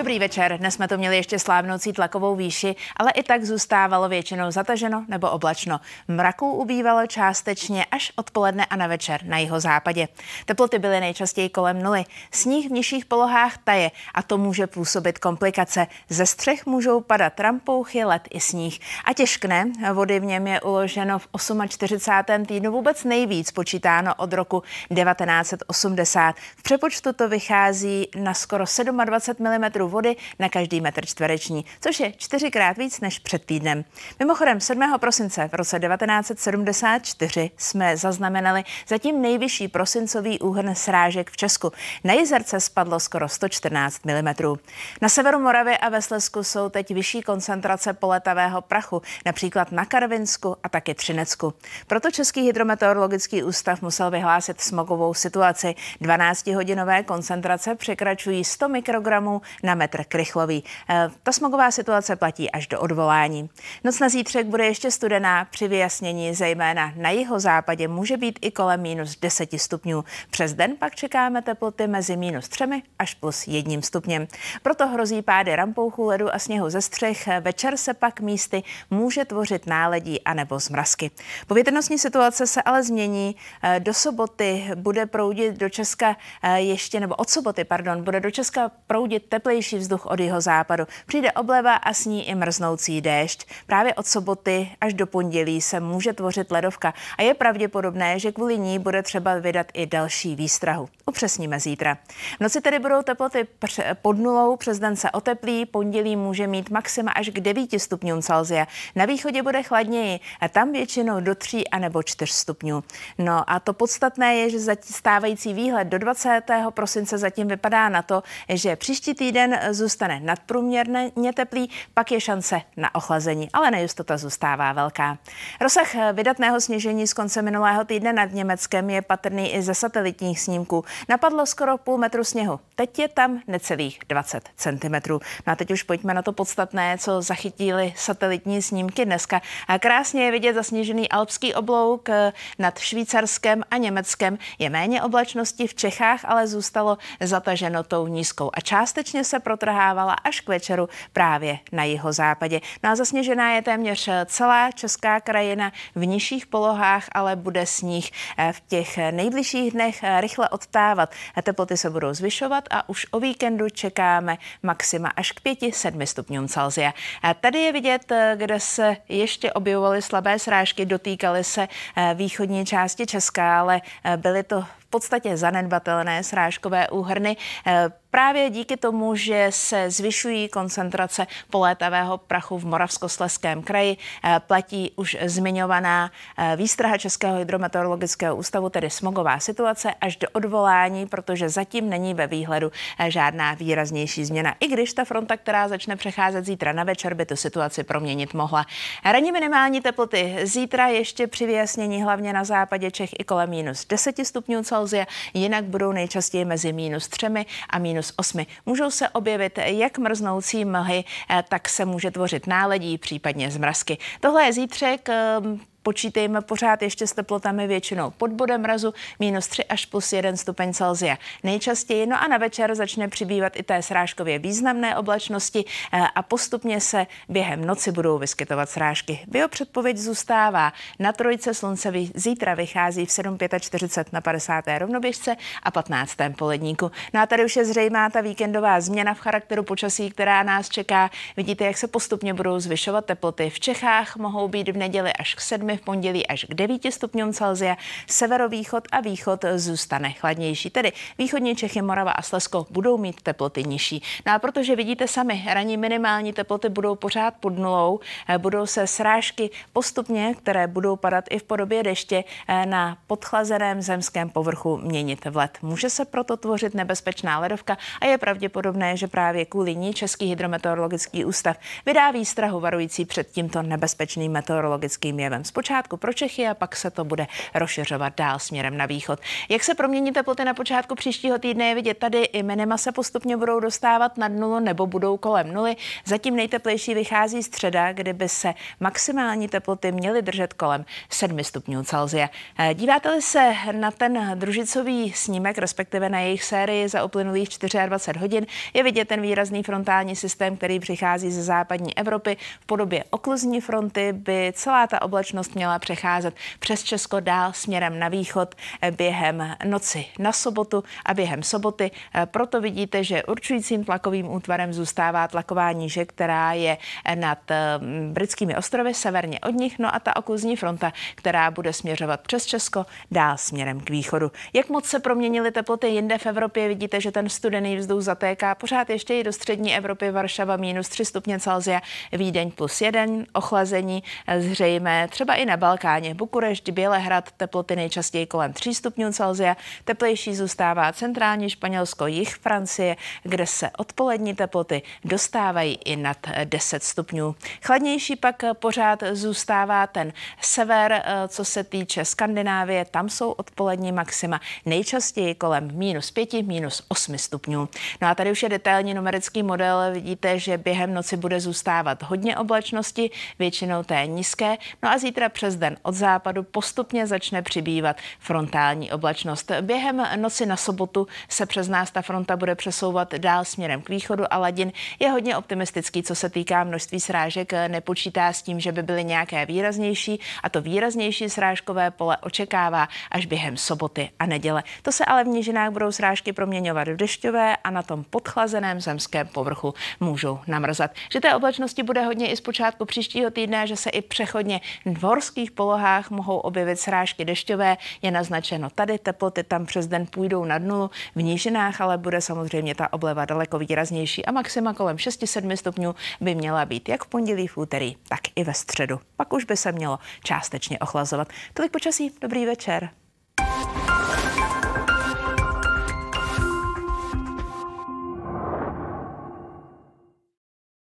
Dobrý večer. Dnes jsme to měli ještě slávnoucí tlakovou výši, ale i tak zůstávalo většinou zataženo nebo oblačno. Mraků ubývalo částečně až odpoledne a na večer na jeho západě. Teploty byly nejčastěji kolem nuly. Sníh v nižších polohách taje a to může působit komplikace. Ze střech můžou padat rampouchy, led i sníh. A těžkne, vody v něm je uloženo v 48. týdnu vůbec nejvíc počítáno od roku 1980. V přepočtu to vychází na skoro 27 mm vody na každý metr čtvereční, což je čtyřikrát víc než před týdnem. Mimochodem 7. prosince v roce 1974 jsme zaznamenali zatím nejvyšší prosincový úhrn srážek v Česku. Na jezerce spadlo skoro 114 mm. Na severu Moravy a ve Slesku jsou teď vyšší koncentrace poletavého prachu, například na Karvinsku a také Třinecku. Proto Český hydrometeorologický ústav musel vyhlásit smogovou situaci. 12-hodinové koncentrace překračují 100 mikrogramů na metr krychlový. Eh, ta smogová situace platí až do odvolání. Noc na zítřek bude ještě studená, při vyjasnění zejména na jihozápadě může být i kolem minus 10 stupňů. Přes den pak čekáme teploty mezi minus 3 až plus 1 stupněm. Proto hrozí pády rampouchů ledu a sněhu ze střech, večer se pak místy může tvořit náledí anebo zmrazky. Povětrnostní situace se ale změní. Eh, do soboty bude proudit do Česka eh, ještě, nebo od soboty, pardon, bude do Česka proudit teplejší teplejší vzduch od jeho západu. Přijde obleva a s ní i mrznoucí déšť. Právě od soboty až do pondělí se může tvořit ledovka a je pravděpodobné, že kvůli ní bude třeba vydat i další výstrahu upřesníme zítra. V noci tedy budou teploty pod nulou, přes den se oteplí, pondělí může mít maxima až k 9 stupňům Celsia. Na východě bude chladněji a tam většinou do 3 a nebo 4 stupňů. No a to podstatné je, že stávající výhled do 20. prosince zatím vypadá na to, že příští týden zůstane nadprůměrně teplý, pak je šance na ochlazení, ale nejistota zůstává velká. Rozsah vydatného sněžení z konce minulého týdne nad Německem je patrný i ze satelitních snímků. Napadlo skoro půl metru sněhu. Teď je tam necelých 20 cm. No a teď už pojďme na to podstatné, co zachytili satelitní snímky dneska. A krásně je vidět zasněžený alpský oblouk eh, nad Švýcarskem a Německem. Je méně oblačnosti v Čechách, ale zůstalo zataženo tou nízkou a částečně se protrhávala až k večeru právě na jihozápadě. No a zasněžená je téměř eh, celá česká krajina v nižších polohách, ale bude sníh eh, v těch nejbližších dnech rychle odtávat přestávat. A teploty se budou zvyšovat a už o víkendu čekáme maxima až k 5-7 stupňům Celsia. A tady je vidět, eh, kde se ještě objevovaly slabé srážky, dotýkaly se eh, východní části Česka, ale eh, byly to v podstatě zanedbatelné srážkové úhrny. Právě díky tomu, že se zvyšují koncentrace polétavého prachu v Moravskosleském kraji, eh, platí už zmiňovaná eh, výstraha Českého hydrometeorologického ústavu, tedy smogová situace, až do odvolání, protože zatím není ve výhledu eh, žádná výraznější změna. I když ta fronta, která začne přecházet zítra na večer, by tu situaci proměnit mohla. Ranní minimální teploty zítra ještě při vyjasnění hlavně na západě Čech i kolem minus 10 stupňů Celsia, jinak budou nejčastěji mezi minus 3 a minus minus 8. Můžou se objevit jak mrznoucí mlhy, eh, tak se může tvořit náledí, případně zmrazky. Tohle je zítřek, eh, počítejme pořád ještě s teplotami většinou pod bodem mrazu minus 3 až plus 1 stupeň Celsia. Nejčastěji, no a na večer začne přibývat i té srážkově významné oblačnosti eh, a postupně se během noci budou vyskytovat srážky. předpověď zůstává. Na trojce slunce zítra vychází v 7.45 na 50. rovnoběžce a 15. poledníku. No a tady už je zřejmá ta víkendová změna v charakteru počasí, která nás čeká. Vidíte, jak se postupně budou zvyšovat teploty. V Čechách mohou být v neděli až k 7 minimálními v pondělí až k 9 stupňům Celsia, severovýchod a východ zůstane chladnější. Tedy východní Čechy, Morava a Slezsko budou mít teploty nižší. No a protože vidíte sami, ranní minimální teploty budou pořád pod nulou, eh, budou se srážky postupně, které budou padat i v podobě deště, eh, na podchlazeném zemském povrchu měnit v let. Může se proto tvořit nebezpečná ledovka a je pravděpodobné, že právě kvůli ní Český hydrometeorologický ústav vydá výstrahu varující před tímto nebezpečným meteorologickým jevem počátku pro Čechy a pak se to bude rozšiřovat dál směrem na východ. Jak se promění teploty na počátku příštího týdne je vidět tady. I minima se postupně budou dostávat nad nulu nebo budou kolem nuly. Zatím nejteplejší vychází středa, kdyby se maximální teploty měly držet kolem 7 stupňů Celsia. Eh, díváte-li se na ten družicový snímek, respektive na jejich sérii za uplynulých 24 hodin, je vidět ten výrazný frontální systém, který přichází ze západní Evropy. V podobě okluzní fronty by celá ta oblačnost společnost měla přecházet přes Česko dál směrem na východ eh, během noci na sobotu a během soboty. Eh, proto vidíte, že určujícím tlakovým útvarem zůstává tlaková níže, která je eh, nad britskými ostrovy severně od nich, no a ta okluzní fronta, která bude směřovat přes Česko dál směrem k východu. Jak moc se proměnily teploty jinde v Evropě, vidíte, že ten studený vzduch zatéká pořád ještě i do střední Evropy, Varšava minus 3 stupně Celsia, Vídeň plus 1, ochlazení zřejmé třeba i na Balkáně. Bukurešť, Bělehrad, teploty nejčastěji kolem 3 stupňů Celsia. Teplejší zůstává centrální Španělsko, jih Francie, kde se odpolední teploty dostávají i nad 10 stupňů. Chladnější pak pořád zůstává ten sever, eh, co se týče Skandinávie. Tam jsou odpolední maxima nejčastěji kolem minus 5, minus 8 stupňů. No a tady už je detailní numerický model. Vidíte, že během noci bude zůstávat hodně oblačnosti, většinou té nízké. No a zítra přes den od západu postupně začne přibývat frontální oblačnost. Během noci na sobotu se přes nás ta fronta bude přesouvat dál směrem k východu a ladin je hodně optimistický, co se týká množství srážek. Nepočítá s tím, že by byly nějaké výraznější a to výraznější srážkové pole očekává až během soboty a neděle. To se ale v nížinách budou srážky proměňovat v dešťové a na tom podchlazeném zemském povrchu můžou namrzat. Že té oblačnosti bude hodně i z počátku příštího týdne, že se i přechodně dvor horských polohách mohou objevit srážky dešťové, je naznačeno tady. Teploty tam přes den půjdou na dnu, v nížinách ale bude samozřejmě ta obleva daleko výraznější a maxima kolem 6-7 stupňů by měla být jak v pondělí, v úterý, tak i ve středu. Pak už by se mělo částečně ochlazovat. Tolik počasí, dobrý večer.